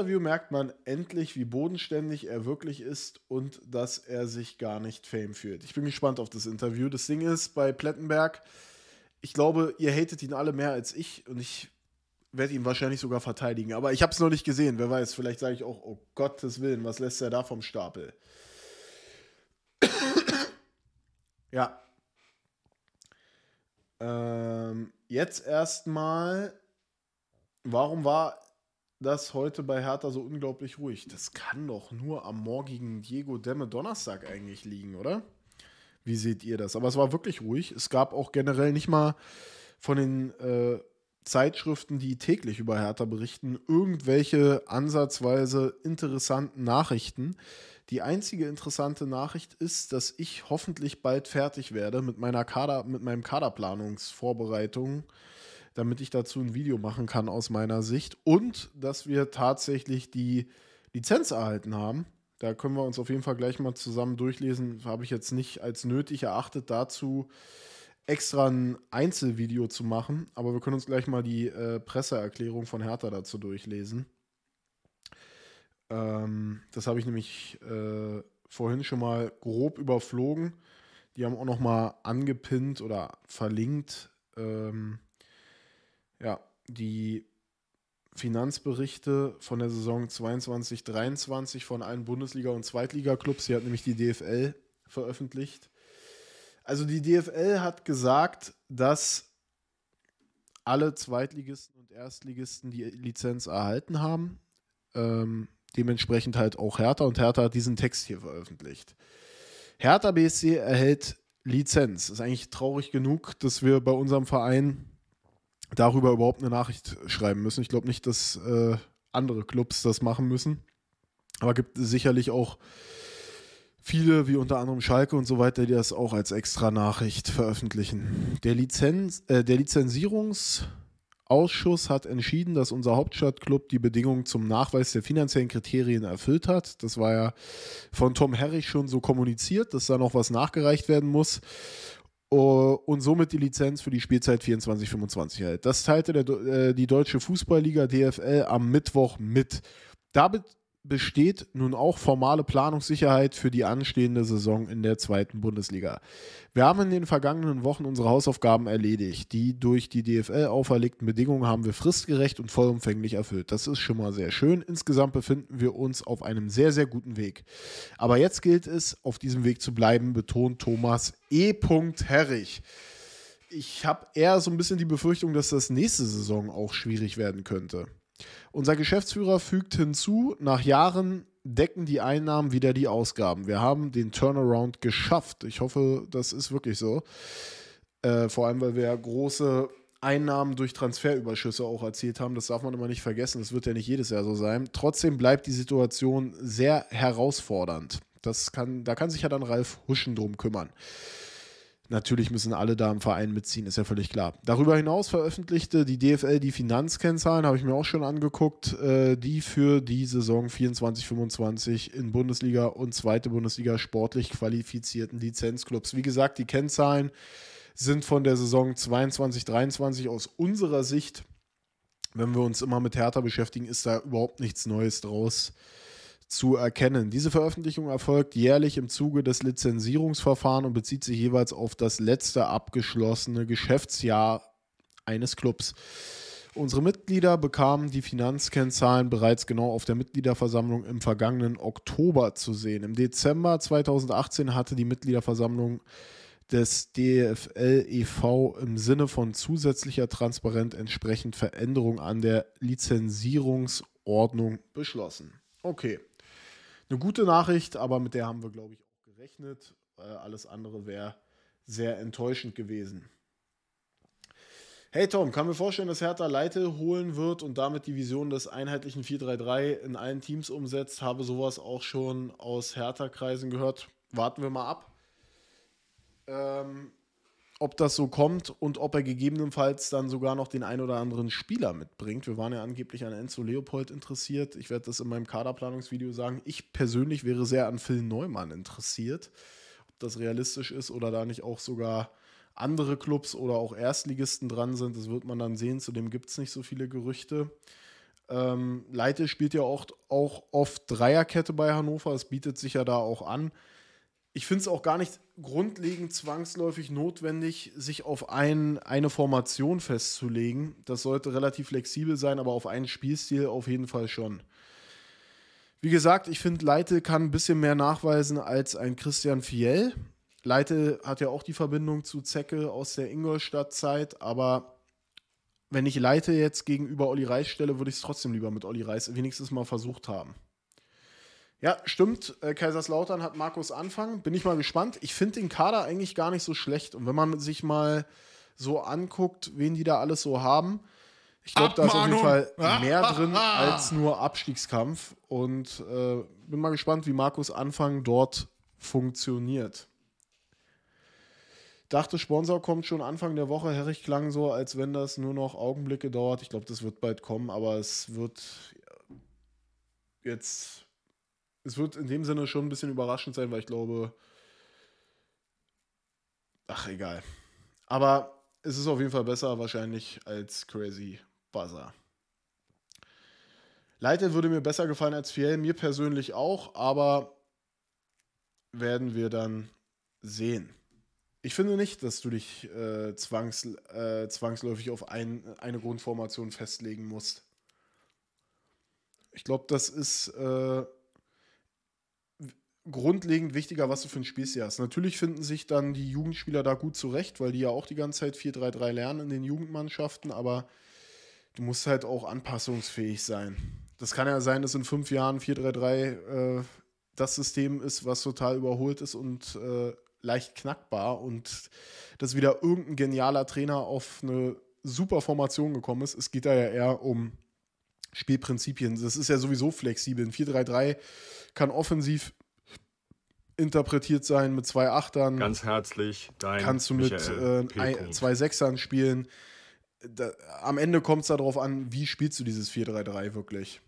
Interview merkt man endlich, wie bodenständig er wirklich ist und dass er sich gar nicht fame fühlt. Ich bin gespannt auf das Interview. Das Ding ist, bei Plettenberg, ich glaube, ihr hatet ihn alle mehr als ich und ich werde ihn wahrscheinlich sogar verteidigen. Aber ich habe es noch nicht gesehen. Wer weiß, vielleicht sage ich auch, oh Gottes Willen, was lässt er da vom Stapel? ja. Ähm, jetzt erstmal, warum war das heute bei Hertha so unglaublich ruhig? Das kann doch nur am morgigen Diego Demme Donnerstag eigentlich liegen, oder? Wie seht ihr das? Aber es war wirklich ruhig. Es gab auch generell nicht mal von den äh, Zeitschriften, die täglich über Hertha berichten, irgendwelche ansatzweise interessanten Nachrichten. Die einzige interessante Nachricht ist, dass ich hoffentlich bald fertig werde mit meiner Kader, mit meinem Kaderplanungsvorbereitung damit ich dazu ein Video machen kann aus meiner Sicht und dass wir tatsächlich die Lizenz erhalten haben. Da können wir uns auf jeden Fall gleich mal zusammen durchlesen. Habe ich jetzt nicht als nötig erachtet, dazu extra ein Einzelvideo zu machen, aber wir können uns gleich mal die äh, Presseerklärung von Hertha dazu durchlesen. Ähm, das habe ich nämlich äh, vorhin schon mal grob überflogen. Die haben auch noch mal angepinnt oder verlinkt, ähm, ja, die Finanzberichte von der Saison 22-23 von allen Bundesliga- und Zweitliga-Clubs, die hat nämlich die DFL veröffentlicht. Also die DFL hat gesagt, dass alle Zweitligisten und Erstligisten die Lizenz erhalten haben. Ähm, dementsprechend halt auch Hertha und Hertha hat diesen Text hier veröffentlicht. Hertha BSC erhält Lizenz. Ist eigentlich traurig genug, dass wir bei unserem Verein darüber überhaupt eine Nachricht schreiben müssen. Ich glaube nicht, dass äh, andere Clubs das machen müssen. Aber gibt sicherlich auch viele, wie unter anderem Schalke und so weiter, die das auch als extra Nachricht veröffentlichen. Der, Lizenz, äh, der Lizenzierungsausschuss hat entschieden, dass unser Hauptstadtclub die Bedingungen zum Nachweis der finanziellen Kriterien erfüllt hat. Das war ja von Tom Herrich schon so kommuniziert, dass da noch was nachgereicht werden muss. Äh, und somit die Lizenz für die Spielzeit 24-25 erhält. Das teilte der, äh, die Deutsche Fußballliga DFL am Mittwoch mit. Damit besteht nun auch formale Planungssicherheit für die anstehende Saison in der zweiten Bundesliga. Wir haben in den vergangenen Wochen unsere Hausaufgaben erledigt. Die durch die DFL auferlegten Bedingungen haben wir fristgerecht und vollumfänglich erfüllt. Das ist schon mal sehr schön. Insgesamt befinden wir uns auf einem sehr, sehr guten Weg. Aber jetzt gilt es, auf diesem Weg zu bleiben, betont Thomas E. Herrich ich habe eher so ein bisschen die Befürchtung, dass das nächste Saison auch schwierig werden könnte. Unser Geschäftsführer fügt hinzu, nach Jahren decken die Einnahmen wieder die Ausgaben. Wir haben den Turnaround geschafft. Ich hoffe, das ist wirklich so. Äh, vor allem, weil wir ja große Einnahmen durch Transferüberschüsse auch erzielt haben. Das darf man immer nicht vergessen. Das wird ja nicht jedes Jahr so sein. Trotzdem bleibt die Situation sehr herausfordernd. Das kann, da kann sich ja dann Ralf Huschen drum kümmern. Natürlich müssen alle da im Verein mitziehen, ist ja völlig klar. Darüber hinaus veröffentlichte die DFL die Finanzkennzahlen, habe ich mir auch schon angeguckt, äh, die für die Saison 24-25 in Bundesliga und zweite Bundesliga sportlich qualifizierten Lizenzclubs. Wie gesagt, die Kennzahlen sind von der Saison 22-23 aus unserer Sicht, wenn wir uns immer mit Hertha beschäftigen, ist da überhaupt nichts Neues draus äh, zu erkennen. Diese Veröffentlichung erfolgt jährlich im Zuge des Lizenzierungsverfahrens und bezieht sich jeweils auf das letzte abgeschlossene Geschäftsjahr eines Clubs. Unsere Mitglieder bekamen die Finanzkennzahlen bereits genau auf der Mitgliederversammlung im vergangenen Oktober zu sehen. Im Dezember 2018 hatte die Mitgliederversammlung des DFL e.V. im Sinne von zusätzlicher Transparenz entsprechend Veränderungen an der Lizenzierungsordnung beschlossen. Okay eine gute Nachricht, aber mit der haben wir, glaube ich, auch gerechnet. Äh, alles andere wäre sehr enttäuschend gewesen. Hey Tom, kann mir vorstellen, dass Hertha Leite holen wird und damit die Vision des einheitlichen 4-3-3 in allen Teams umsetzt. Habe sowas auch schon aus Hertha-Kreisen gehört. Warten wir mal ab. Ähm, ob das so kommt und ob er gegebenenfalls dann sogar noch den ein oder anderen Spieler mitbringt. Wir waren ja angeblich an Enzo Leopold interessiert. Ich werde das in meinem Kaderplanungsvideo sagen. Ich persönlich wäre sehr an Phil Neumann interessiert. Ob das realistisch ist oder da nicht auch sogar andere Clubs oder auch Erstligisten dran sind, das wird man dann sehen. Zudem gibt es nicht so viele Gerüchte. Ähm, Leite spielt ja auch, auch oft Dreierkette bei Hannover. Es bietet sich ja da auch an ich finde es auch gar nicht grundlegend zwangsläufig notwendig, sich auf ein, eine Formation festzulegen. Das sollte relativ flexibel sein, aber auf einen Spielstil auf jeden Fall schon. Wie gesagt, ich finde, Leite kann ein bisschen mehr nachweisen als ein Christian Fiel. Leite hat ja auch die Verbindung zu Zecke aus der Ingolstadt-Zeit, aber wenn ich Leite jetzt gegenüber Olli Reis stelle, würde ich es trotzdem lieber mit Olli Reis wenigstens mal versucht haben. Ja, stimmt. Äh, Kaiserslautern hat Markus Anfang. Bin ich mal gespannt. Ich finde den Kader eigentlich gar nicht so schlecht. Und wenn man sich mal so anguckt, wen die da alles so haben, ich glaube, da ist auf jeden Fall ah. mehr drin ah. als nur Abstiegskampf. Und äh, bin mal gespannt, wie Markus Anfang dort funktioniert. Dachte, Sponsor kommt schon Anfang der Woche. Herrich klang so, als wenn das nur noch Augenblicke dauert. Ich glaube, das wird bald kommen, aber es wird jetzt es wird in dem Sinne schon ein bisschen überraschend sein, weil ich glaube, ach egal. Aber es ist auf jeden Fall besser wahrscheinlich als Crazy Buzzer. Leite würde mir besser gefallen als Fiel, mir persönlich auch, aber werden wir dann sehen. Ich finde nicht, dass du dich äh, zwangs, äh, zwangsläufig auf ein, eine Grundformation festlegen musst. Ich glaube, das ist äh, grundlegend wichtiger, was du für ein Spielstil hast. Natürlich finden sich dann die Jugendspieler da gut zurecht, weil die ja auch die ganze Zeit 4-3-3 lernen in den Jugendmannschaften, aber du musst halt auch anpassungsfähig sein. Das kann ja sein, dass in fünf Jahren 4-3-3 äh, das System ist, was total überholt ist und äh, leicht knackbar und dass wieder irgendein genialer Trainer auf eine super Formation gekommen ist. Es geht da ja eher um Spielprinzipien. Das ist ja sowieso flexibel. Ein 4-3-3 kann offensiv interpretiert sein mit zwei Achtern. Ganz herzlich, dein Kannst du mit äh, zwei Sechsern spielen. Da, am Ende kommt es darauf an, wie spielst du dieses 4-3-3 wirklich.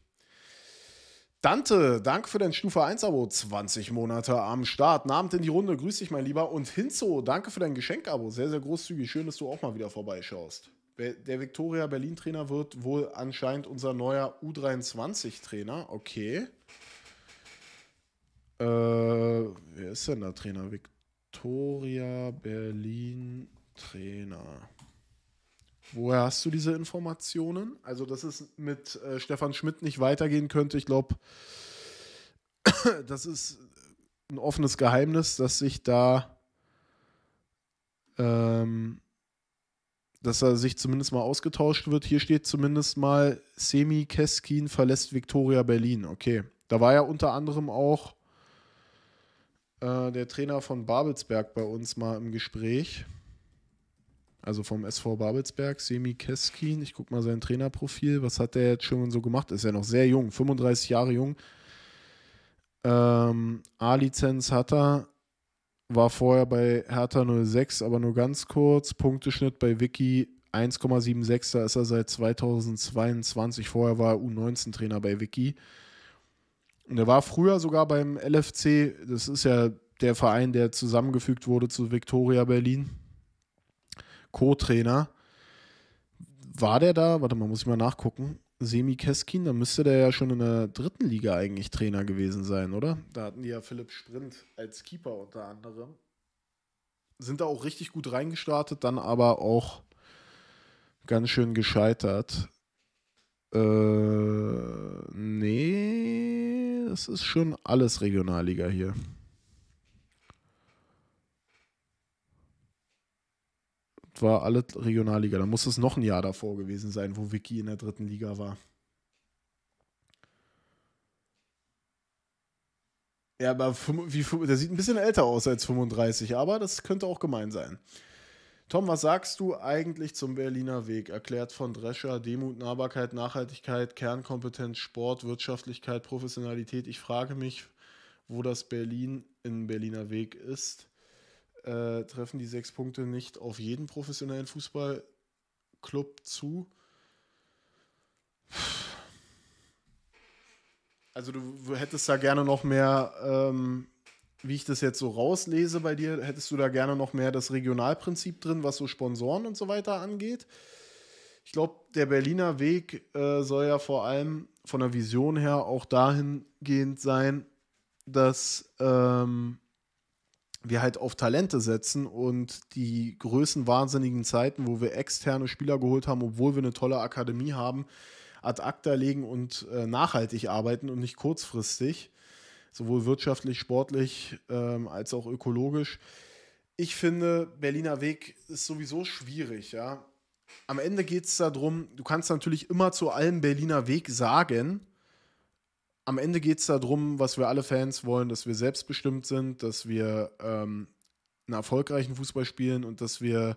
Dante, danke für dein Stufe 1-Abo. 20 Monate am Start. Abend in die Runde, grüß dich, mein Lieber. Und Hinzo, danke für dein Geschenk-Abo. Sehr, sehr großzügig. Schön, dass du auch mal wieder vorbeischaust. Der Viktoria Berlin-Trainer wird wohl anscheinend unser neuer U23-Trainer. Okay. Äh, wer ist denn da Trainer? Victoria Berlin Trainer. Woher hast du diese Informationen? Also, dass es mit äh, Stefan Schmidt nicht weitergehen könnte, ich glaube, das ist ein offenes Geheimnis, dass sich da, ähm, dass er sich zumindest mal ausgetauscht wird. Hier steht zumindest mal, Semi Keskin verlässt Viktoria Berlin. Okay. Da war ja unter anderem auch äh, der Trainer von Babelsberg bei uns mal im Gespräch. Also vom SV Babelsberg, Semi Keskin. Ich gucke mal sein Trainerprofil. Was hat der jetzt schon so gemacht? Ist ja noch sehr jung, 35 Jahre jung. Ähm, A-Lizenz hat er. War vorher bei Hertha 06, aber nur ganz kurz. Punkteschnitt bei Wiki 1,76. Da ist er seit 2022. Vorher war er U19-Trainer bei Wiki. Und er war früher sogar beim LFC, das ist ja der Verein, der zusammengefügt wurde zu Victoria Berlin, Co-Trainer. War der da? Warte mal, muss ich mal nachgucken. Semi Keskin, da müsste der ja schon in der dritten Liga eigentlich Trainer gewesen sein, oder? Da hatten die ja Philipp Sprint als Keeper unter anderem. Sind da auch richtig gut reingestartet, dann aber auch ganz schön gescheitert. Äh, nee, das ist schon alles Regionalliga hier. war alle Regionalliga. Da muss es noch ein Jahr davor gewesen sein, wo Vicky in der dritten Liga war. Ja, aber wie, der sieht ein bisschen älter aus als 35, aber das könnte auch gemein sein. Tom, was sagst du eigentlich zum Berliner Weg? Erklärt von Drescher Demut, Nahbarkeit, Nachhaltigkeit, Kernkompetenz, Sport, Wirtschaftlichkeit, Professionalität. Ich frage mich, wo das Berlin in Berliner Weg ist äh, treffen die sechs Punkte nicht auf jeden professionellen Fußballclub zu. Also du hättest da gerne noch mehr, ähm, wie ich das jetzt so rauslese bei dir, hättest du da gerne noch mehr das Regionalprinzip drin, was so Sponsoren und so weiter angeht. Ich glaube, der Berliner Weg äh, soll ja vor allem von der Vision her auch dahingehend sein, dass ähm, wir halt auf Talente setzen und die größten wahnsinnigen Zeiten, wo wir externe Spieler geholt haben, obwohl wir eine tolle Akademie haben, ad acta legen und äh, nachhaltig arbeiten und nicht kurzfristig, sowohl wirtschaftlich, sportlich ähm, als auch ökologisch. Ich finde, Berliner Weg ist sowieso schwierig, ja. Am Ende geht es darum, du kannst natürlich immer zu allem Berliner Weg sagen, am Ende geht es darum, was wir alle Fans wollen, dass wir selbstbestimmt sind, dass wir ähm, einen erfolgreichen Fußball spielen und dass wir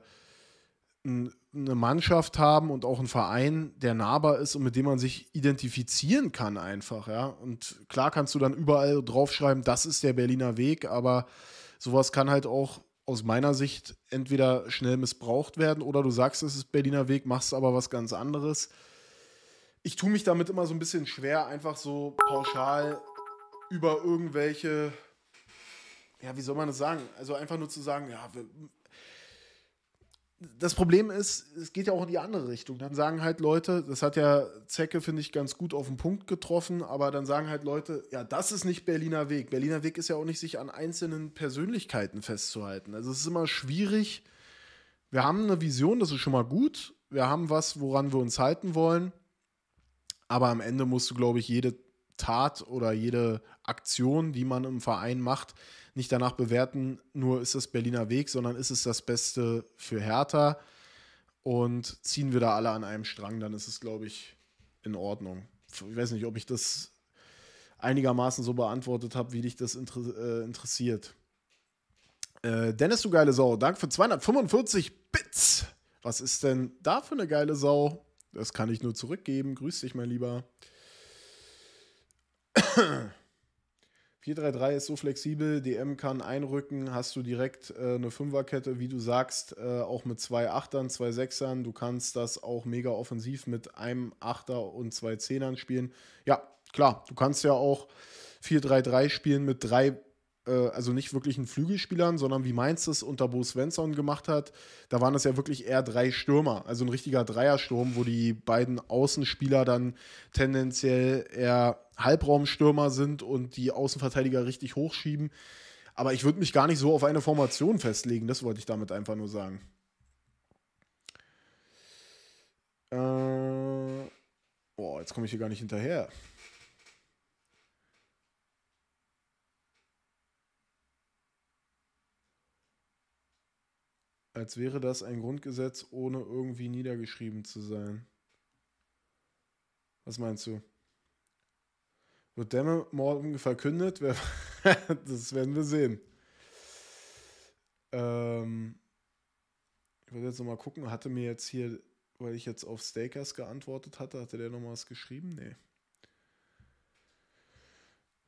ein, eine Mannschaft haben und auch einen Verein, der nahbar ist und mit dem man sich identifizieren kann einfach, ja. Und klar kannst du dann überall draufschreiben, das ist der Berliner Weg, aber sowas kann halt auch aus meiner Sicht entweder schnell missbraucht werden oder du sagst, es ist Berliner Weg, machst aber was ganz anderes ich tue mich damit immer so ein bisschen schwer, einfach so pauschal über irgendwelche, ja, wie soll man das sagen? Also einfach nur zu sagen, ja, wir, das Problem ist, es geht ja auch in die andere Richtung. Dann sagen halt Leute, das hat ja Zecke, finde ich, ganz gut auf den Punkt getroffen, aber dann sagen halt Leute, ja, das ist nicht Berliner Weg. Berliner Weg ist ja auch nicht, sich an einzelnen Persönlichkeiten festzuhalten. Also es ist immer schwierig. Wir haben eine Vision, das ist schon mal gut. Wir haben was, woran wir uns halten wollen. Aber am Ende musst du, glaube ich, jede Tat oder jede Aktion, die man im Verein macht, nicht danach bewerten, nur ist das Berliner Weg, sondern ist es das Beste für Hertha. Und ziehen wir da alle an einem Strang, dann ist es, glaube ich, in Ordnung. Ich weiß nicht, ob ich das einigermaßen so beantwortet habe, wie dich das inter äh, interessiert. Äh, Dennis, du geile Sau, danke für 245 Bits. Was ist denn da für eine geile Sau? Das kann ich nur zurückgeben. Grüß dich, mein Lieber. 4-3-3 ist so flexibel, DM kann einrücken, hast du direkt äh, eine Fünferkette, wie du sagst, äh, auch mit zwei Achtern, zwei Sechsern. Du kannst das auch mega offensiv mit einem Achter und zwei Zehnern spielen. Ja, klar, du kannst ja auch 4-3-3 spielen mit drei äh, also nicht wirklich ein Flügelspielern, sondern wie Mainz es unter Bo Svensson gemacht hat, da waren es ja wirklich eher drei Stürmer, also ein richtiger Dreiersturm, wo die beiden Außenspieler dann tendenziell eher Halbraumstürmer sind und die Außenverteidiger richtig hochschieben. Aber ich würde mich gar nicht so auf eine Formation festlegen, das wollte ich damit einfach nur sagen. Äh, boah, jetzt komme ich hier gar nicht hinterher. Als wäre das ein Grundgesetz, ohne irgendwie niedergeschrieben zu sein. Was meinst du? Wird Dämme morgen verkündet? das werden wir sehen. Ähm, ich wollte jetzt nochmal gucken, hatte mir jetzt hier, weil ich jetzt auf Stakers geantwortet hatte, hatte der nochmal was geschrieben? Nee.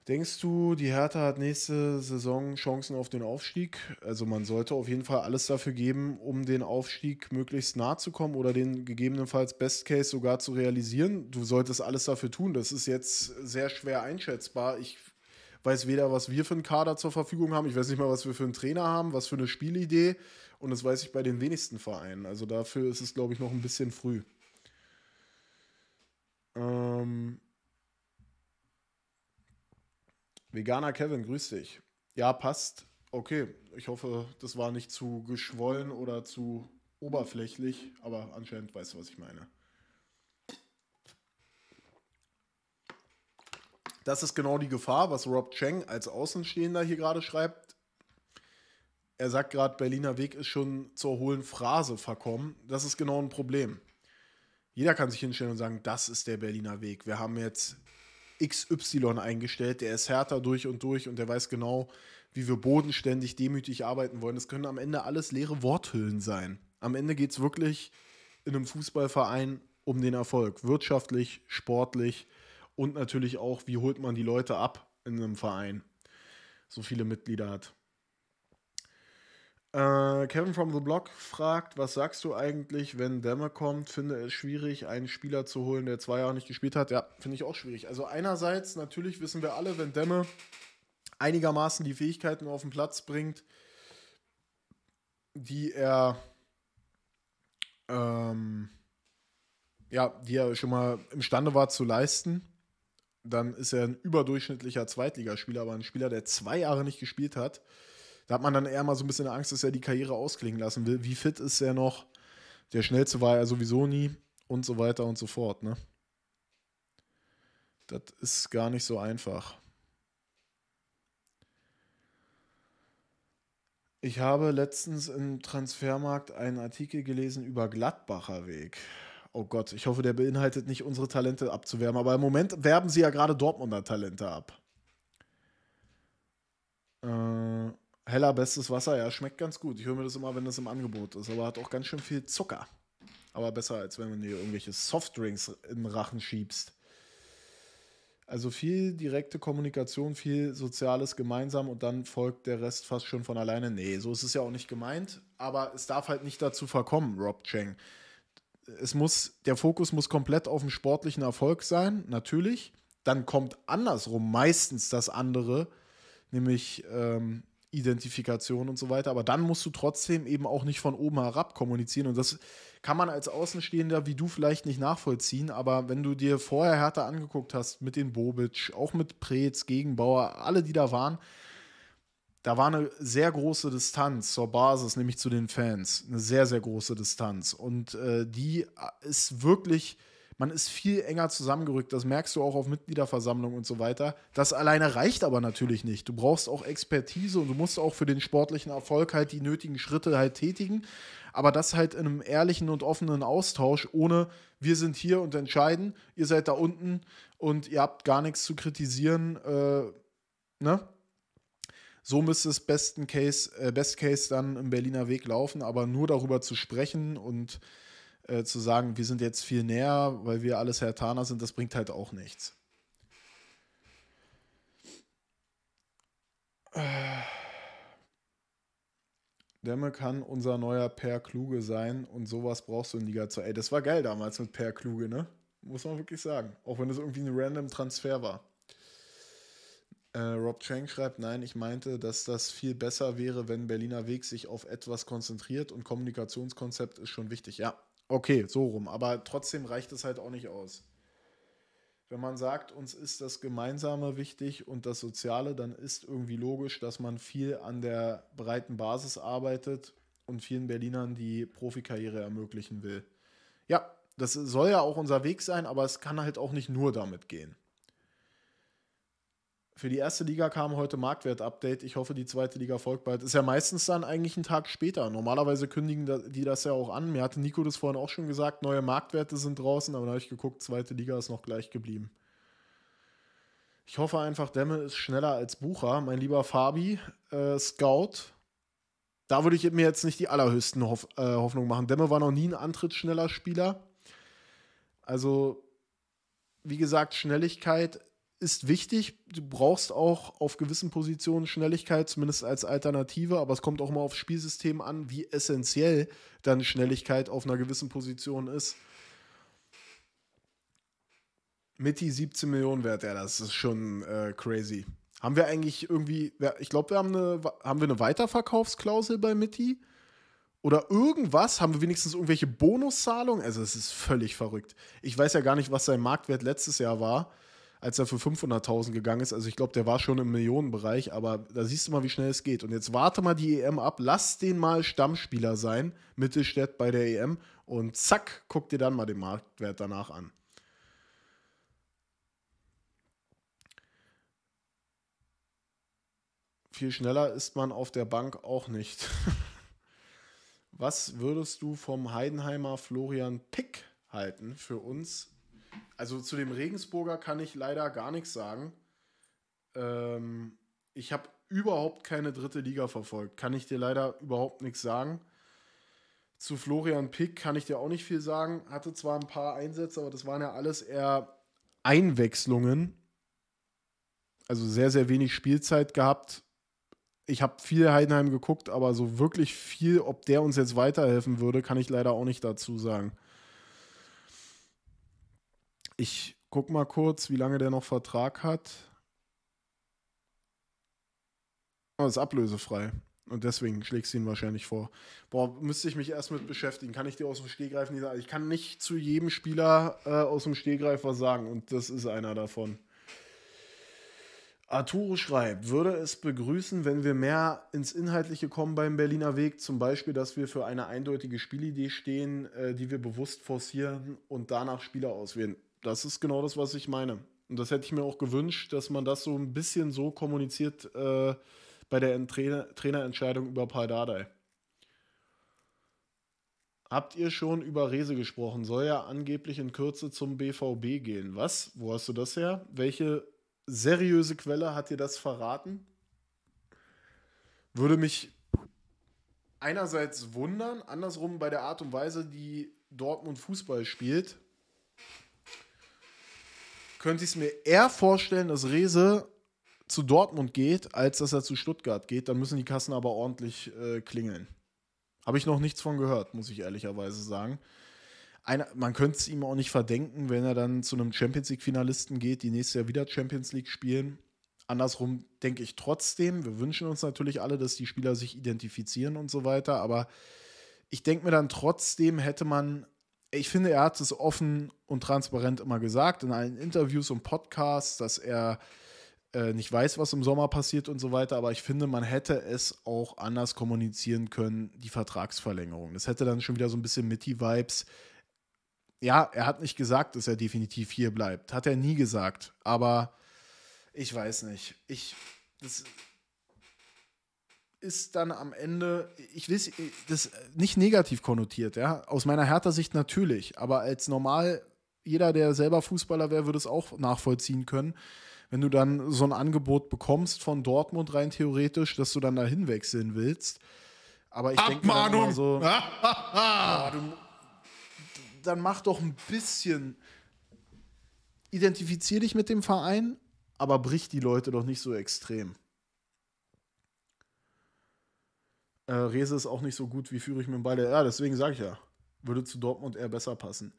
Denkst du, die Hertha hat nächste Saison Chancen auf den Aufstieg? Also man sollte auf jeden Fall alles dafür geben, um den Aufstieg möglichst nahe zu kommen oder den gegebenenfalls Best Case sogar zu realisieren. Du solltest alles dafür tun. Das ist jetzt sehr schwer einschätzbar. Ich weiß weder, was wir für einen Kader zur Verfügung haben. Ich weiß nicht mal, was wir für einen Trainer haben, was für eine Spielidee. Und das weiß ich bei den wenigsten Vereinen. Also dafür ist es, glaube ich, noch ein bisschen früh. Ähm, Veganer Kevin, grüß dich. Ja, passt. Okay, ich hoffe, das war nicht zu geschwollen oder zu oberflächlich, aber anscheinend weißt du, was ich meine. Das ist genau die Gefahr, was Rob Cheng als Außenstehender hier gerade schreibt. Er sagt gerade, Berliner Weg ist schon zur hohlen Phrase verkommen. Das ist genau ein Problem. Jeder kann sich hinstellen und sagen, das ist der Berliner Weg. Wir haben jetzt XY eingestellt, der ist härter durch und durch und der weiß genau, wie wir bodenständig, demütig arbeiten wollen. Das können am Ende alles leere Worthüllen sein. Am Ende geht es wirklich in einem Fußballverein um den Erfolg. Wirtschaftlich, sportlich und natürlich auch, wie holt man die Leute ab in einem Verein, so viele Mitglieder hat. Äh, Kevin from the Block fragt, was sagst du eigentlich, wenn Dämme kommt? Finde es schwierig, einen Spieler zu holen, der zwei Jahre nicht gespielt hat. Ja, finde ich auch schwierig. Also einerseits, natürlich wissen wir alle, wenn Dämme einigermaßen die Fähigkeiten auf den Platz bringt, die er, ähm, ja, die er schon mal imstande war zu leisten, dann ist er ein überdurchschnittlicher Zweitligaspieler, aber ein Spieler, der zwei Jahre nicht gespielt hat, da hat man dann eher mal so ein bisschen Angst, dass er die Karriere ausklingen lassen will. Wie fit ist er noch? Der schnellste war er sowieso nie und so weiter und so fort. Ne? Das ist gar nicht so einfach. Ich habe letztens im Transfermarkt einen Artikel gelesen über Gladbacher Weg. Oh Gott, ich hoffe, der beinhaltet nicht unsere Talente abzuwerben, aber im Moment werben sie ja gerade Dortmunder Talente ab. Äh, Heller bestes Wasser, ja, schmeckt ganz gut. Ich höre mir das immer, wenn das im Angebot ist, aber hat auch ganz schön viel Zucker. Aber besser, als wenn du dir irgendwelche Softdrinks in den Rachen schiebst. Also viel direkte Kommunikation, viel Soziales gemeinsam und dann folgt der Rest fast schon von alleine. Nee, so ist es ja auch nicht gemeint, aber es darf halt nicht dazu verkommen, Rob Cheng. Es muss, der Fokus muss komplett auf dem sportlichen Erfolg sein, natürlich. Dann kommt andersrum meistens das andere, nämlich ähm, Identifikation und so weiter. Aber dann musst du trotzdem eben auch nicht von oben herab kommunizieren. Und das kann man als Außenstehender wie du vielleicht nicht nachvollziehen. Aber wenn du dir vorher härter angeguckt hast, mit den Bobic, auch mit Preetz, Gegenbauer, alle, die da waren, da war eine sehr große Distanz zur Basis, nämlich zu den Fans. Eine sehr, sehr große Distanz. Und äh, die ist wirklich man ist viel enger zusammengerückt. Das merkst du auch auf Mitgliederversammlungen und so weiter. Das alleine reicht aber natürlich nicht. Du brauchst auch Expertise und du musst auch für den sportlichen Erfolg halt die nötigen Schritte halt tätigen. Aber das halt in einem ehrlichen und offenen Austausch, ohne wir sind hier und entscheiden, ihr seid da unten und ihr habt gar nichts zu kritisieren. Äh, ne? So müsste es besten Case, äh, Best Case dann im Berliner Weg laufen, aber nur darüber zu sprechen und äh, zu sagen, wir sind jetzt viel näher, weil wir alles Herr Hertaner sind, das bringt halt auch nichts. Äh. Demme kann unser neuer Per Kluge sein und sowas brauchst du in Liga 2. Ey, das war geil damals mit Per Kluge, ne? Muss man wirklich sagen. Auch wenn das irgendwie ein random Transfer war. Äh, Rob Chang schreibt, nein, ich meinte, dass das viel besser wäre, wenn Berliner Weg sich auf etwas konzentriert und Kommunikationskonzept ist schon wichtig. Ja, Okay, so rum. Aber trotzdem reicht es halt auch nicht aus. Wenn man sagt, uns ist das Gemeinsame wichtig und das Soziale, dann ist irgendwie logisch, dass man viel an der breiten Basis arbeitet und vielen Berlinern die Profikarriere ermöglichen will. Ja, das soll ja auch unser Weg sein, aber es kann halt auch nicht nur damit gehen für die erste Liga kam heute Marktwert-Update. Ich hoffe, die zweite Liga folgt bald. Ist ja meistens dann eigentlich einen Tag später. Normalerweise kündigen die das ja auch an. Mir hatte Nico das vorhin auch schon gesagt, neue Marktwerte sind draußen, aber dann habe ich geguckt, zweite Liga ist noch gleich geblieben. Ich hoffe einfach, Dämme ist schneller als Bucher. Mein lieber Fabi, äh, Scout, da würde ich mir jetzt nicht die allerhöchsten Hoff äh, Hoffnungen machen. Dämme war noch nie ein antrittsschneller Spieler. Also, wie gesagt, Schnelligkeit ist wichtig. Du brauchst auch auf gewissen Positionen Schnelligkeit, zumindest als Alternative, aber es kommt auch mal aufs Spielsystem an, wie essentiell dann Schnelligkeit auf einer gewissen Position ist. Mit die 17 Millionen wert, ja, das ist schon äh, crazy. Haben wir eigentlich irgendwie, ich glaube, wir haben eine, haben wir eine Weiterverkaufsklausel bei Mitty? Oder irgendwas? Haben wir wenigstens irgendwelche Bonuszahlungen? Also, es ist völlig verrückt. Ich weiß ja gar nicht, was sein Marktwert letztes Jahr war als er für 500.000 gegangen ist. Also ich glaube, der war schon im Millionenbereich, aber da siehst du mal, wie schnell es geht. Und jetzt warte mal die EM ab, lass den mal Stammspieler sein, Mittelstädt bei der EM und zack, guck dir dann mal den Marktwert danach an. Viel schneller ist man auf der Bank auch nicht. Was würdest du vom Heidenheimer Florian Pick halten für uns also zu dem Regensburger kann ich leider gar nichts sagen. Ähm, ich habe überhaupt keine dritte Liga verfolgt. Kann ich dir leider überhaupt nichts sagen. Zu Florian Pick kann ich dir auch nicht viel sagen. Hatte zwar ein paar Einsätze, aber das waren ja alles eher Einwechslungen. Also sehr, sehr wenig Spielzeit gehabt. Ich habe viel Heidenheim geguckt, aber so wirklich viel, ob der uns jetzt weiterhelfen würde, kann ich leider auch nicht dazu sagen. Ich guck mal kurz, wie lange der noch Vertrag hat. Oh, ist ablösefrei. Und deswegen schlägst du ihn wahrscheinlich vor. Boah, müsste ich mich erst mit beschäftigen. Kann ich dir aus dem Stehgreif nicht sagen? Ich kann nicht zu jedem Spieler äh, aus dem Stehgreif was sagen. Und das ist einer davon. Arturo schreibt, würde es begrüßen, wenn wir mehr ins Inhaltliche kommen beim Berliner Weg. Zum Beispiel, dass wir für eine eindeutige Spielidee stehen, äh, die wir bewusst forcieren und danach Spieler auswählen das ist genau das, was ich meine. Und das hätte ich mir auch gewünscht, dass man das so ein bisschen so kommuniziert äh, bei der Trainer Trainerentscheidung über Paldadei. Habt ihr schon über Rese gesprochen? Soll ja angeblich in Kürze zum BVB gehen. Was? Wo hast du das her? Welche seriöse Quelle hat dir das verraten? Würde mich einerseits wundern, andersrum bei der Art und Weise, die Dortmund Fußball spielt, könnte ich es mir eher vorstellen, dass Rese zu Dortmund geht, als dass er zu Stuttgart geht. Dann müssen die Kassen aber ordentlich äh, klingeln. Habe ich noch nichts von gehört, muss ich ehrlicherweise sagen. Einer, man könnte es ihm auch nicht verdenken, wenn er dann zu einem Champions League-Finalisten geht, die nächstes Jahr wieder Champions League spielen. Andersrum denke ich trotzdem, wir wünschen uns natürlich alle, dass die Spieler sich identifizieren und so weiter, aber ich denke mir dann trotzdem, hätte man ich finde, er hat es offen und transparent immer gesagt in allen Interviews und Podcasts, dass er äh, nicht weiß, was im Sommer passiert und so weiter. Aber ich finde, man hätte es auch anders kommunizieren können, die Vertragsverlängerung. Das hätte dann schon wieder so ein bisschen mit die vibes Ja, er hat nicht gesagt, dass er definitiv hier bleibt. Hat er nie gesagt. Aber ich weiß nicht. Ich, das, ist dann am Ende, ich will das nicht negativ konnotiert, ja. Aus meiner härter sicht natürlich, aber als normal, jeder, der selber Fußballer wäre, würde es auch nachvollziehen können, wenn du dann so ein Angebot bekommst von Dortmund rein theoretisch, dass du dann da hinwechseln willst. Aber ich denke mal so, ja, du, dann mach doch ein bisschen, identifizier dich mit dem Verein, aber brich die Leute doch nicht so extrem. Äh, Rese ist auch nicht so gut wie Führig mit dem Ball. Ja, deswegen sage ich ja, würde zu Dortmund eher besser passen.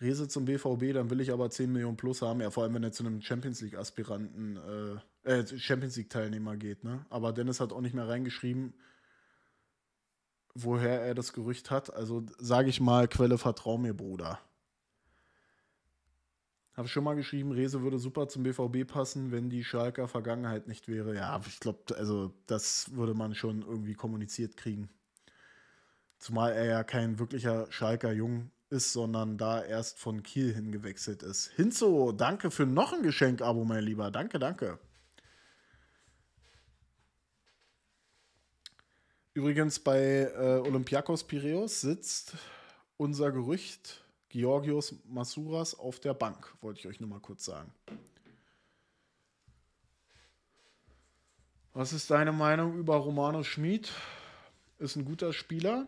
Rese zum BVB, dann will ich aber 10 Millionen plus haben. Ja, vor allem, wenn er zu einem Champions League-Aspiranten, äh, äh, Champions League-Teilnehmer geht, ne? Aber Dennis hat auch nicht mehr reingeschrieben, woher er das Gerücht hat. Also sage ich mal, Quelle vertrau mir, Bruder. Habe schon mal geschrieben, Rese würde super zum BVB passen, wenn die Schalker Vergangenheit nicht wäre. Ja, ich glaube, also das würde man schon irgendwie kommuniziert kriegen. Zumal er ja kein wirklicher Schalker Jung ist, sondern da erst von Kiel hingewechselt ist. Hinzo, danke für noch ein Geschenk-Abo, mein Lieber. Danke, danke. Übrigens bei äh, Olympiakos Piräus sitzt unser Gerücht Georgios Masuras auf der Bank, wollte ich euch nur mal kurz sagen. Was ist deine Meinung über Romano Schmid? Ist ein guter Spieler.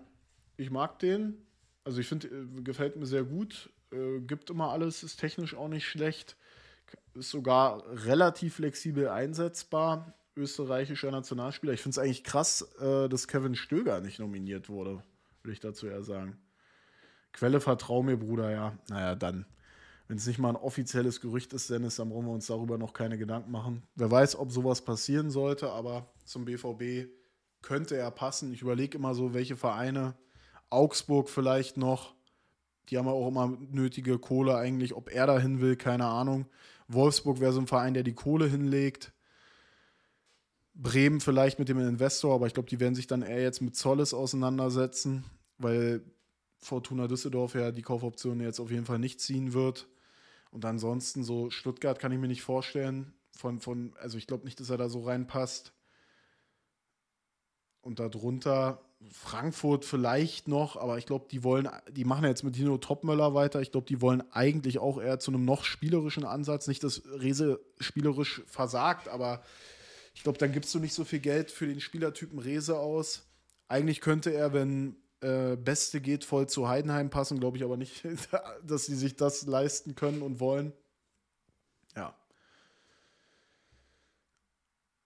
Ich mag den. Also ich finde, äh, gefällt mir sehr gut. Äh, gibt immer alles, ist technisch auch nicht schlecht. Ist sogar relativ flexibel einsetzbar. Österreichischer Nationalspieler. Ich finde es eigentlich krass, äh, dass Kevin Stöger nicht nominiert wurde, würde ich dazu eher sagen. Quelle vertrau mir, Bruder, ja. Naja, dann. Wenn es nicht mal ein offizielles Gerücht ist, Dennis, dann brauchen wir uns darüber noch keine Gedanken machen. Wer weiß, ob sowas passieren sollte, aber zum BVB könnte er passen. Ich überlege immer so, welche Vereine, Augsburg vielleicht noch, die haben ja auch immer nötige Kohle eigentlich, ob er da hin will, keine Ahnung. Wolfsburg wäre so ein Verein, der die Kohle hinlegt. Bremen vielleicht mit dem Investor, aber ich glaube, die werden sich dann eher jetzt mit Zolles auseinandersetzen, weil Fortuna Düsseldorf her die Kaufoption jetzt auf jeden Fall nicht ziehen wird. Und ansonsten so Stuttgart kann ich mir nicht vorstellen. Von, von, also ich glaube nicht, dass er da so reinpasst. Und darunter Frankfurt vielleicht noch, aber ich glaube, die wollen, die machen jetzt mit Dino Topmöller weiter. Ich glaube, die wollen eigentlich auch eher zu einem noch spielerischen Ansatz. Nicht, dass Rese spielerisch versagt, aber ich glaube, dann gibst du nicht so viel Geld für den Spielertypen Rese aus. Eigentlich könnte er, wenn äh, Beste geht voll zu Heidenheim passen, glaube ich aber nicht, dass sie sich das leisten können und wollen. Ja.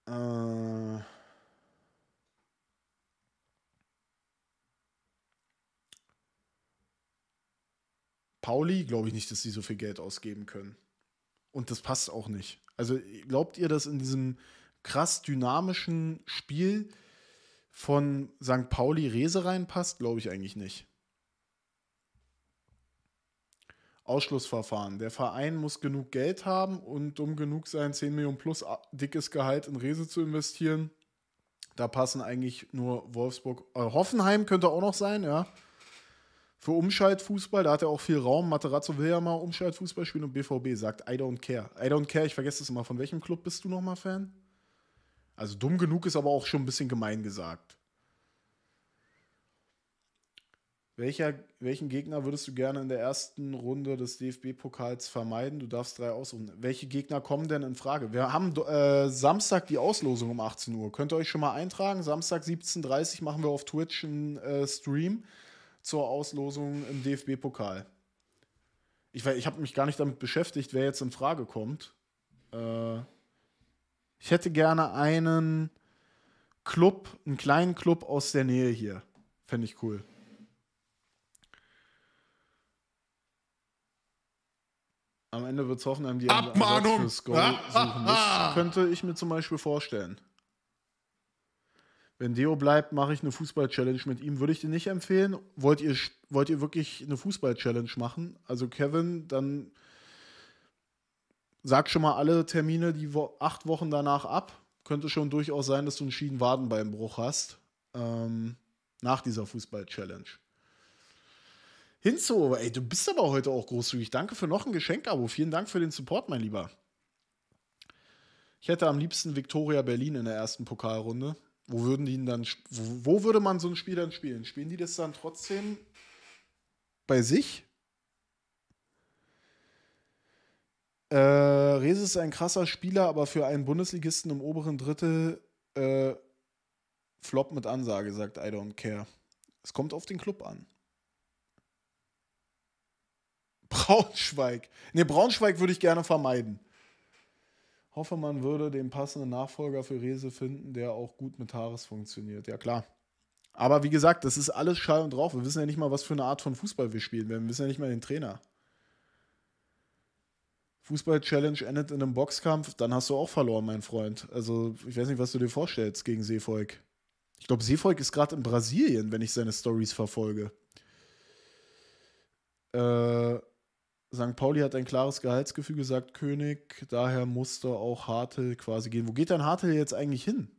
Äh. Pauli glaube ich nicht, dass sie so viel Geld ausgeben können. Und das passt auch nicht. Also glaubt ihr, dass in diesem krass dynamischen Spiel von St. Pauli Rese reinpasst, glaube ich eigentlich nicht. Ausschlussverfahren. Der Verein muss genug Geld haben und dumm genug sein 10 Millionen plus dickes Gehalt in Rese zu investieren. Da passen eigentlich nur Wolfsburg. Äh, Hoffenheim könnte auch noch sein, ja. Für Umschaltfußball, da hat er auch viel Raum. Materazzo will ja mal Umschaltfußball spielen und BVB sagt, I don't care. I don't care, ich vergesse es immer. Von welchem Club bist du nochmal Fan? Also dumm genug ist aber auch schon ein bisschen gemein gesagt. Welcher, welchen Gegner würdest du gerne in der ersten Runde des DFB-Pokals vermeiden? Du darfst drei aussuchen. Welche Gegner kommen denn in Frage? Wir haben äh, Samstag die Auslosung um 18 Uhr. Könnt ihr euch schon mal eintragen? Samstag 17.30 Uhr machen wir auf Twitch einen äh, Stream zur Auslosung im DFB-Pokal. Ich, ich habe mich gar nicht damit beschäftigt, wer jetzt in Frage kommt. Äh, ich hätte gerne einen Club, einen kleinen Club aus der Nähe hier. Fände ich cool. Am Ende wird es Hoffenheim die Abmahnung fürs Goal ah, suchen Das Könnte ich mir zum Beispiel vorstellen. Wenn Deo bleibt, mache ich eine Fußball-Challenge mit ihm. Würde ich dir nicht empfehlen. Wollt ihr, wollt ihr wirklich eine Fußball-Challenge machen? Also Kevin, dann sag schon mal alle Termine die wo acht Wochen danach ab. Könnte schon durchaus sein, dass du einen Schienenwadenbeinbruch hast ähm, nach dieser Fußball-Challenge. Hinzu, ey, du bist aber heute auch großzügig. Danke für noch ein Geschenk-Abo. Vielen Dank für den Support, mein Lieber. Ich hätte am liebsten Viktoria Berlin in der ersten Pokalrunde. Wo würden die dann, wo, wo würde man so ein Spiel dann spielen? Spielen die das dann trotzdem bei sich? Äh, Reese ist ein krasser Spieler, aber für einen Bundesligisten im oberen Drittel äh, Flop mit Ansage, sagt I don't care. Es kommt auf den Club an. Braunschweig. Ne, Braunschweig würde ich gerne vermeiden. Hoffe, man würde den passenden Nachfolger für Rese finden, der auch gut mit Haares funktioniert. Ja, klar. Aber wie gesagt, das ist alles Schall und Rauch. Wir wissen ja nicht mal, was für eine Art von Fußball wir spielen werden. Wir wissen ja nicht mal den Trainer. Fußball-Challenge endet in einem Boxkampf, dann hast du auch verloren, mein Freund. Also, ich weiß nicht, was du dir vorstellst gegen Seevolk. Ich glaube, Seevolk ist gerade in Brasilien, wenn ich seine Stories verfolge. Äh, St. Pauli hat ein klares Gehaltsgefühl, sagt König. Daher musste auch Hartel quasi gehen. Wo geht denn Hartel jetzt eigentlich hin?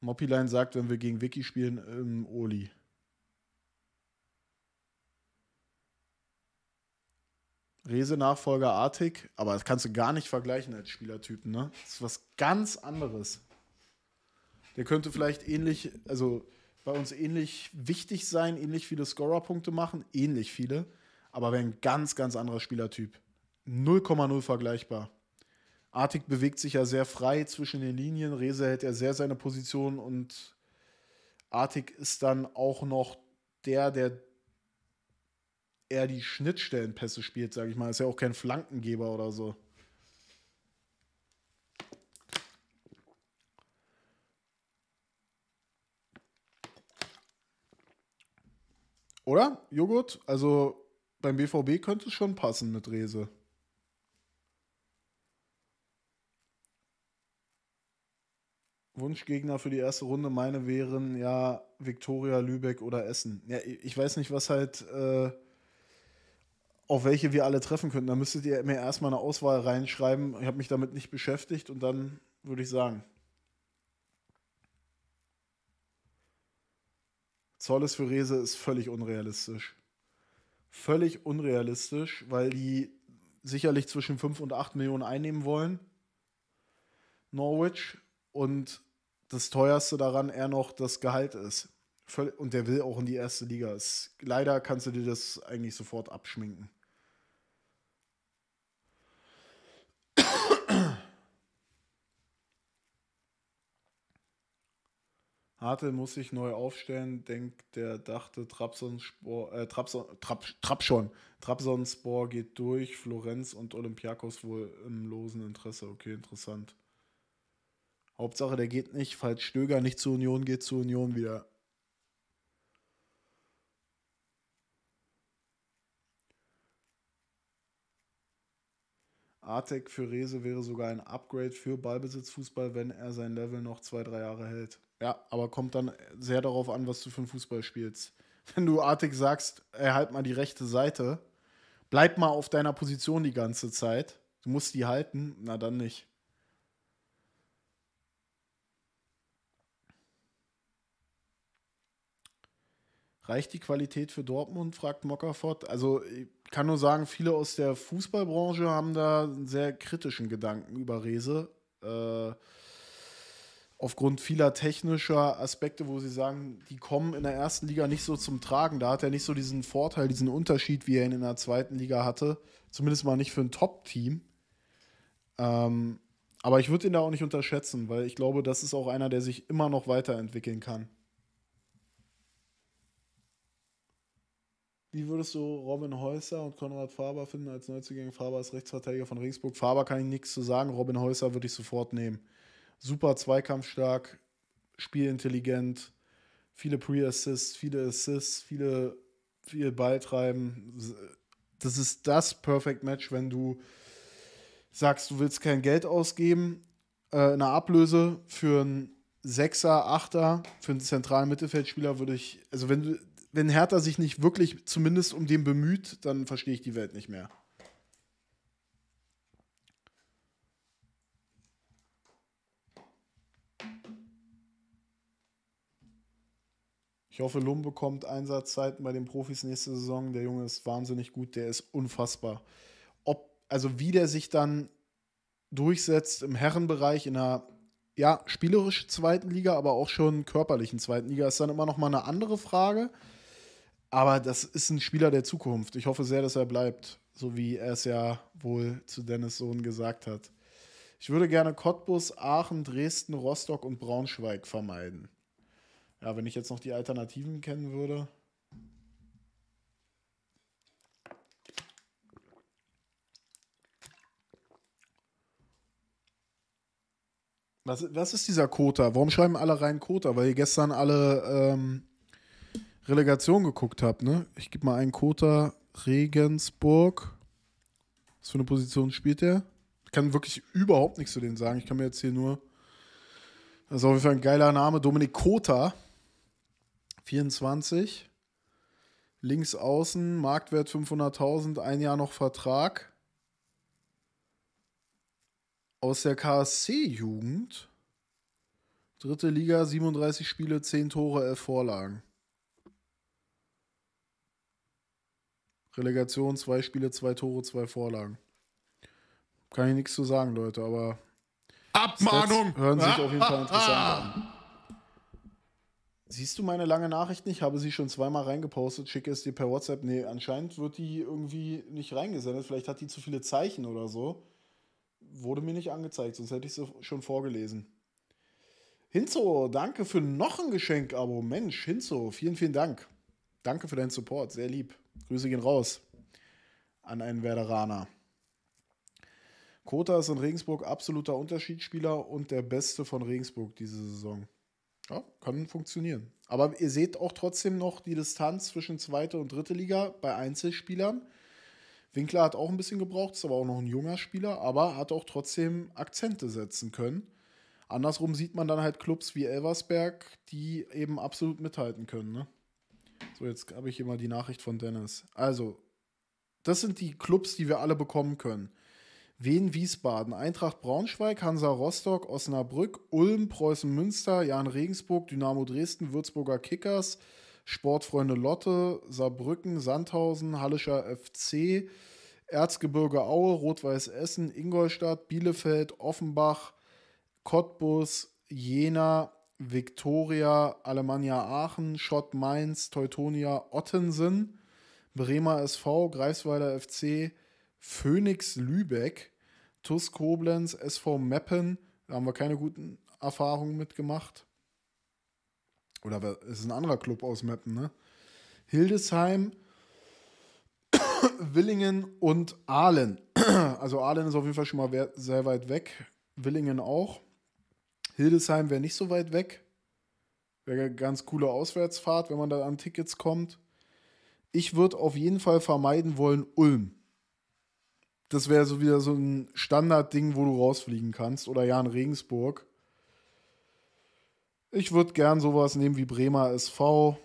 Moppilein sagt, wenn wir gegen Vicky spielen, im ähm, Oli. Rese-Nachfolger Artig, aber das kannst du gar nicht vergleichen als Spielertypen, ne? Das ist was ganz anderes. Der könnte vielleicht ähnlich, also bei uns ähnlich wichtig sein, ähnlich viele Scorer-Punkte machen, ähnlich viele, aber wäre ein ganz, ganz anderer Spielertyp. 0,0 vergleichbar. Artig bewegt sich ja sehr frei zwischen den Linien, Rese hält ja sehr seine Position und Artig ist dann auch noch der, der eher die Schnittstellenpässe spielt, sage ich mal. Ist ja auch kein Flankengeber oder so. Oder? Joghurt? Also beim BVB könnte es schon passen mit Rese. Wunschgegner für die erste Runde, meine wären ja Viktoria, Lübeck oder Essen. Ja, ich weiß nicht, was halt. Äh auf welche wir alle treffen könnten. Da müsstet ihr mir erstmal eine Auswahl reinschreiben. Ich habe mich damit nicht beschäftigt und dann würde ich sagen. Zolles für Rese ist völlig unrealistisch. Völlig unrealistisch, weil die sicherlich zwischen 5 und 8 Millionen einnehmen wollen. Norwich. Und das teuerste daran eher noch das Gehalt ist. Und der will auch in die erste Liga. Leider kannst du dir das eigentlich sofort abschminken. Hartel muss sich neu aufstellen, denkt der dachte, Trabzonspor, äh, Trabzon, Trab, Trabzon, Trabzonspor geht durch, Florenz und Olympiakos wohl im losen Interesse. Okay, interessant. Hauptsache, der geht nicht, falls Stöger nicht zur Union geht, zur Union wieder. Artek für Rese wäre sogar ein Upgrade für Ballbesitzfußball, wenn er sein Level noch zwei, drei Jahre hält. Ja, aber kommt dann sehr darauf an, was du für einen Fußball spielst. Wenn du Artik sagst, ey, halt mal die rechte Seite, bleib mal auf deiner Position die ganze Zeit, du musst die halten, na dann nicht. Reicht die Qualität für Dortmund, fragt Mockerfort. Also ich kann nur sagen, viele aus der Fußballbranche haben da einen sehr kritischen Gedanken über Rese. Äh, aufgrund vieler technischer Aspekte, wo sie sagen, die kommen in der ersten Liga nicht so zum Tragen. Da hat er nicht so diesen Vorteil, diesen Unterschied, wie er ihn in der zweiten Liga hatte. Zumindest mal nicht für ein Top-Team. Ähm, aber ich würde ihn da auch nicht unterschätzen, weil ich glaube, das ist auch einer, der sich immer noch weiterentwickeln kann. Wie würdest du Robin Häuser und Konrad Faber finden als Neuzugang? Faber ist Rechtsverteidiger von Regensburg. Faber kann ich nichts zu sagen. Robin Häuser würde ich sofort nehmen. Super zweikampfstark, spielintelligent, viele Pre-Assists, viele Assists, viele, viel Balltreiben. Das ist das Perfect Match, wenn du sagst, du willst kein Geld ausgeben. Äh, eine Ablöse für einen Sechser, Achter, für einen zentralen Mittelfeldspieler würde ich, also wenn du wenn Hertha sich nicht wirklich zumindest um den bemüht, dann verstehe ich die Welt nicht mehr. Ich hoffe, Lum bekommt Einsatzzeiten bei den Profis nächste Saison. Der Junge ist wahnsinnig gut, der ist unfassbar. Ob, also wie der sich dann durchsetzt im Herrenbereich in einer ja, spielerisch zweiten Liga, aber auch schon körperlichen zweiten Liga, ist dann immer noch mal eine andere Frage. Aber das ist ein Spieler der Zukunft. Ich hoffe sehr, dass er bleibt, so wie er es ja wohl zu Dennis Sohn gesagt hat. Ich würde gerne Cottbus, Aachen, Dresden, Rostock und Braunschweig vermeiden. Ja, wenn ich jetzt noch die Alternativen kennen würde. Was, was ist dieser Kota? Warum schreiben alle rein Kota? Weil ihr gestern alle ähm, Relegation geguckt habe, ne? Ich gebe mal einen Kota Regensburg. Was für eine Position spielt der? Ich kann wirklich überhaupt nichts zu denen sagen. Ich kann mir jetzt hier nur. Das ist auf jeden Fall ein geiler Name. Dominik Kota. 24. Links außen, Marktwert 500.000, ein Jahr noch Vertrag. Aus der KSC-Jugend. Dritte Liga, 37 Spiele, 10 Tore, 11 Vorlagen. Relegation, zwei Spiele, zwei Tore, zwei Vorlagen. Kann ich nichts zu sagen, Leute, aber. Abmahnung! Stats hören sich ah, auf jeden Fall ah, interessant ah. an. Siehst du meine lange Nachricht nicht? Ich Habe sie schon zweimal reingepostet, schicke es dir per WhatsApp. Nee, anscheinend wird die irgendwie nicht reingesendet. Vielleicht hat die zu viele Zeichen oder so. Wurde mir nicht angezeigt, sonst hätte ich sie schon vorgelesen. Hinzo, danke für noch ein Geschenk-Abo. Mensch, Hinzo, vielen, vielen Dank. Danke für deinen Support, sehr lieb. Grüße gehen raus an einen Werderaner. Kota ist in Regensburg absoluter Unterschiedsspieler und der beste von Regensburg diese Saison. Ja, kann funktionieren. Aber ihr seht auch trotzdem noch die Distanz zwischen zweite und dritte Liga bei Einzelspielern. Winkler hat auch ein bisschen gebraucht, ist aber auch noch ein junger Spieler, aber hat auch trotzdem Akzente setzen können. Andersrum sieht man dann halt Clubs wie Elversberg, die eben absolut mithalten können. Ne? So, jetzt habe ich hier mal die Nachricht von Dennis. Also, das sind die Clubs, die wir alle bekommen können. Wien, Wiesbaden, Eintracht Braunschweig, Hansa Rostock, Osnabrück, Ulm, Preußen Münster, Jan Regensburg, Dynamo Dresden, Würzburger Kickers, Sportfreunde Lotte, Saarbrücken, Sandhausen, Hallischer FC, Erzgebirge Aue, Rot-Weiß Essen, Ingolstadt, Bielefeld, Offenbach, Cottbus, Jena, Viktoria, Alemannia Aachen, Schott Mainz, Teutonia Ottensen, Bremer SV, Greifswalder FC, Phoenix Lübeck, TUS Koblenz, SV Meppen. Da haben wir keine guten Erfahrungen mitgemacht. Oder es ist ein anderer Club aus Meppen, ne? Hildesheim, Willingen und Aalen. Also Aalen ist auf jeden Fall schon mal sehr weit weg. Willingen auch. Hildesheim wäre nicht so weit weg. Wäre eine ganz coole Auswärtsfahrt, wenn man da an Tickets kommt. Ich würde auf jeden Fall vermeiden wollen Ulm. Das wäre so wieder so ein Standardding, wo du rausfliegen kannst. Oder ja, in Regensburg. Ich würde gern sowas nehmen wie Bremer SV,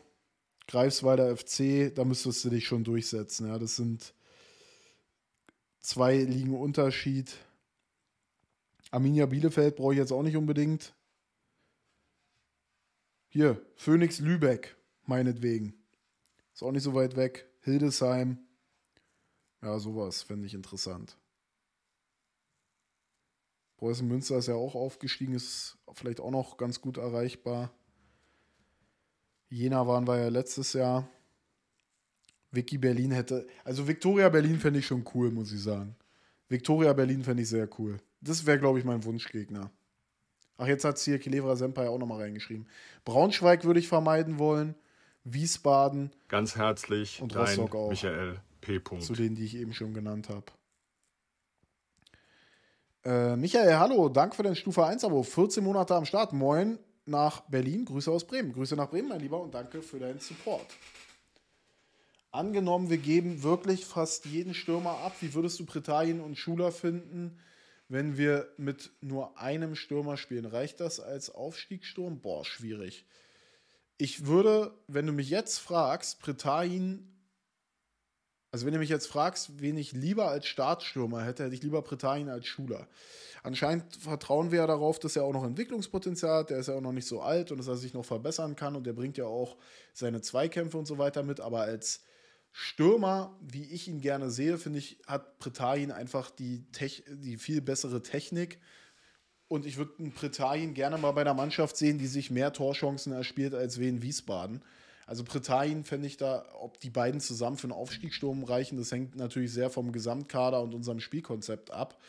Greifswalder FC. Da müsstest du dich schon durchsetzen. Ja, das sind zwei Ligen Unterschied. Arminia Bielefeld brauche ich jetzt auch nicht unbedingt. Hier, Phoenix Lübeck, meinetwegen. Ist auch nicht so weit weg. Hildesheim. Ja, sowas fände ich interessant. Preußen Münster ist ja auch aufgestiegen, ist vielleicht auch noch ganz gut erreichbar. Jena waren wir ja letztes Jahr. Vicky Berlin hätte. Also Victoria Berlin fände ich schon cool, muss ich sagen. Victoria Berlin fände ich sehr cool. Das wäre, glaube ich, mein Wunschgegner. Ach, jetzt hat es hier Kilevra Senpai auch nochmal reingeschrieben. Braunschweig würde ich vermeiden wollen. Wiesbaden. Ganz herzlich. Und Rostock auch. Michael P. -Punkt. Zu denen, die ich eben schon genannt habe. Äh, Michael, hallo. Dank für dein Stufe 1-Abo. 14 Monate am Start. Moin nach Berlin. Grüße aus Bremen. Grüße nach Bremen, mein Lieber. Und danke für deinen Support. Angenommen, wir geben wirklich fast jeden Stürmer ab. Wie würdest du Britannien und Schuler finden? Wenn wir mit nur einem Stürmer spielen, reicht das als Aufstiegssturm? Boah, schwierig. Ich würde, wenn du mich jetzt fragst, Pretarin, also wenn du mich jetzt fragst, wen ich lieber als Startstürmer hätte, hätte ich lieber Pretarin als Schuler. Anscheinend vertrauen wir ja darauf, dass er auch noch Entwicklungspotenzial hat, der ist ja auch noch nicht so alt und dass er sich noch verbessern kann und der bringt ja auch seine Zweikämpfe und so weiter mit, aber als Stürmer, wie ich ihn gerne sehe, finde ich, hat Pretalien einfach die, Tech, die viel bessere Technik. Und ich würde Pretalien gerne mal bei einer Mannschaft sehen, die sich mehr Torchancen erspielt als wen Wiesbaden. Also Pretalien fände ich da, ob die beiden zusammen für einen Aufstiegssturm reichen, das hängt natürlich sehr vom Gesamtkader und unserem Spielkonzept ab.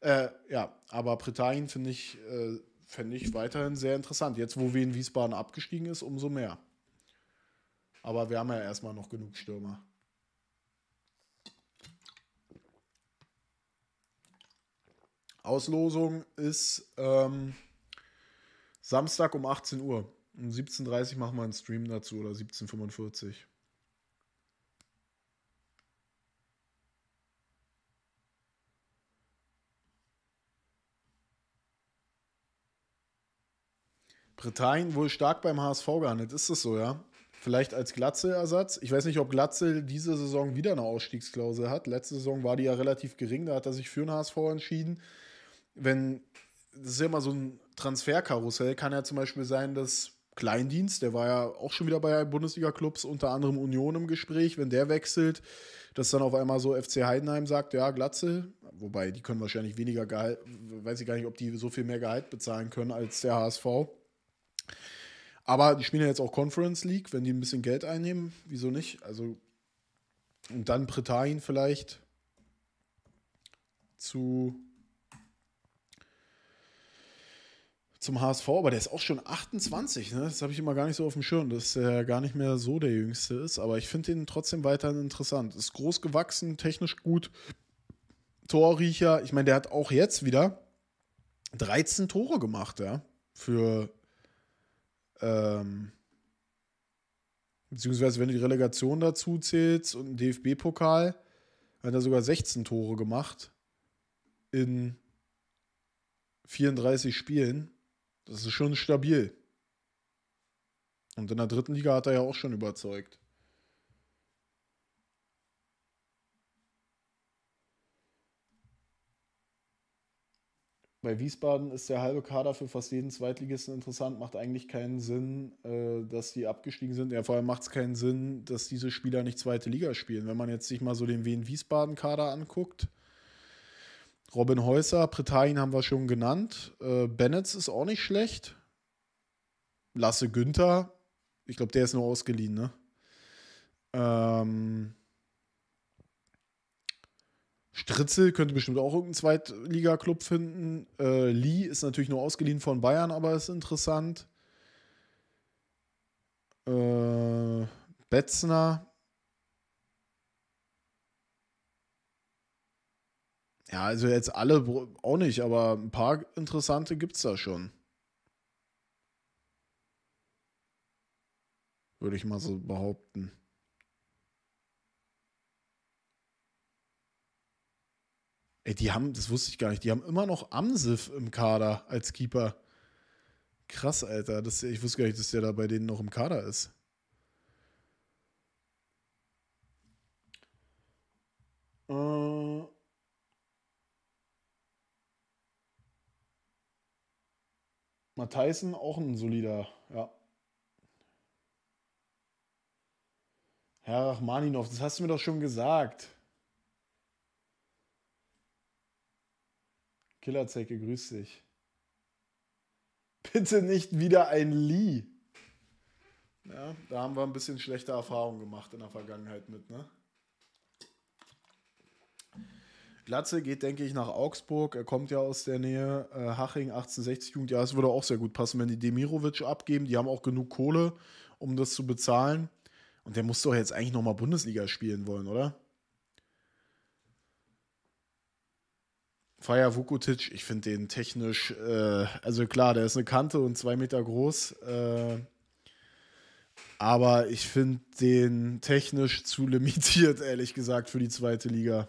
Äh, ja, aber Pretalien finde ich, äh, fänd ich weiterhin sehr interessant. Jetzt, wo Wien Wiesbaden abgestiegen ist, umso mehr. Aber wir haben ja erstmal noch genug Stürmer. Auslosung ist ähm, Samstag um 18 Uhr. Um 17.30 Uhr machen wir einen Stream dazu oder 17.45 Uhr. Britannien wohl stark beim HSV gehandelt. Ist das so, ja? Vielleicht als Glatzel-Ersatz. Ich weiß nicht, ob Glatzel diese Saison wieder eine Ausstiegsklausel hat. Letzte Saison war die ja relativ gering, da hat er sich für den HSV entschieden. Wenn, das ist ja immer so ein Transferkarussell, kann ja zum Beispiel sein, dass Kleindienst, der war ja auch schon wieder bei Bundesliga-Clubs, unter anderem Union im Gespräch, wenn der wechselt, dass dann auf einmal so FC Heidenheim sagt, ja, Glatzel, wobei die können wahrscheinlich weniger Gehalt, weiß ich gar nicht, ob die so viel mehr Gehalt bezahlen können als der HSV. Aber die spielen ja jetzt auch Conference League, wenn die ein bisschen Geld einnehmen, wieso nicht? Also, und dann Britannien vielleicht zu zum HSV, aber der ist auch schon 28, ne? Das habe ich immer gar nicht so auf dem Schirm, dass er gar nicht mehr so der Jüngste ist. Aber ich finde ihn trotzdem weiterhin interessant. Ist groß gewachsen, technisch gut, Torriecher. Ich meine, der hat auch jetzt wieder 13 Tore gemacht, ja, für ähm, beziehungsweise, wenn du die Relegation dazu zählst und einen DFB-Pokal, hat er sogar 16 Tore gemacht in 34 Spielen. Das ist schon stabil. Und in der dritten Liga hat er ja auch schon überzeugt. bei Wiesbaden ist der halbe Kader für fast jeden Zweitligisten interessant. Macht eigentlich keinen Sinn, äh, dass die abgestiegen sind. Ja, vor allem macht es keinen Sinn, dass diese Spieler nicht zweite Liga spielen. Wenn man jetzt sich mal so den Wien-Wiesbaden-Kader anguckt, Robin Häuser, Pretain haben wir schon genannt. Äh, Bennett ist auch nicht schlecht. Lasse Günther, ich glaube, der ist nur ausgeliehen, ne? Ähm, Stritzel könnte bestimmt auch irgendeinen Zweitliga-Club finden. Äh, Lee ist natürlich nur ausgeliehen von Bayern, aber ist interessant. Äh, Betzner. Ja, also jetzt alle auch nicht, aber ein paar interessante gibt es da schon. Würde ich mal so behaupten. Ey, die haben, das wusste ich gar nicht, die haben immer noch Amsif im Kader als Keeper. Krass, Alter. Das, ich wusste gar nicht, dass der da bei denen noch im Kader ist. Äh. Matheisen auch ein solider, ja. Herr Rachmaninov, das hast du mir doch schon gesagt. Killerzecke, grüß dich. Bitte nicht wieder ein Lee. Ja, da haben wir ein bisschen schlechte Erfahrungen gemacht in der Vergangenheit mit, ne? Glatze geht, denke ich, nach Augsburg. Er kommt ja aus der Nähe. Äh, Haching, 1860 Jugend. Ja, es würde auch sehr gut passen, wenn die Demirovic abgeben. Die haben auch genug Kohle, um das zu bezahlen. Und der muss doch jetzt eigentlich nochmal Bundesliga spielen wollen, oder? Feier Vukotic, ich finde den technisch, äh, also klar, der ist eine Kante und zwei Meter groß, äh, aber ich finde den technisch zu limitiert, ehrlich gesagt, für die zweite Liga.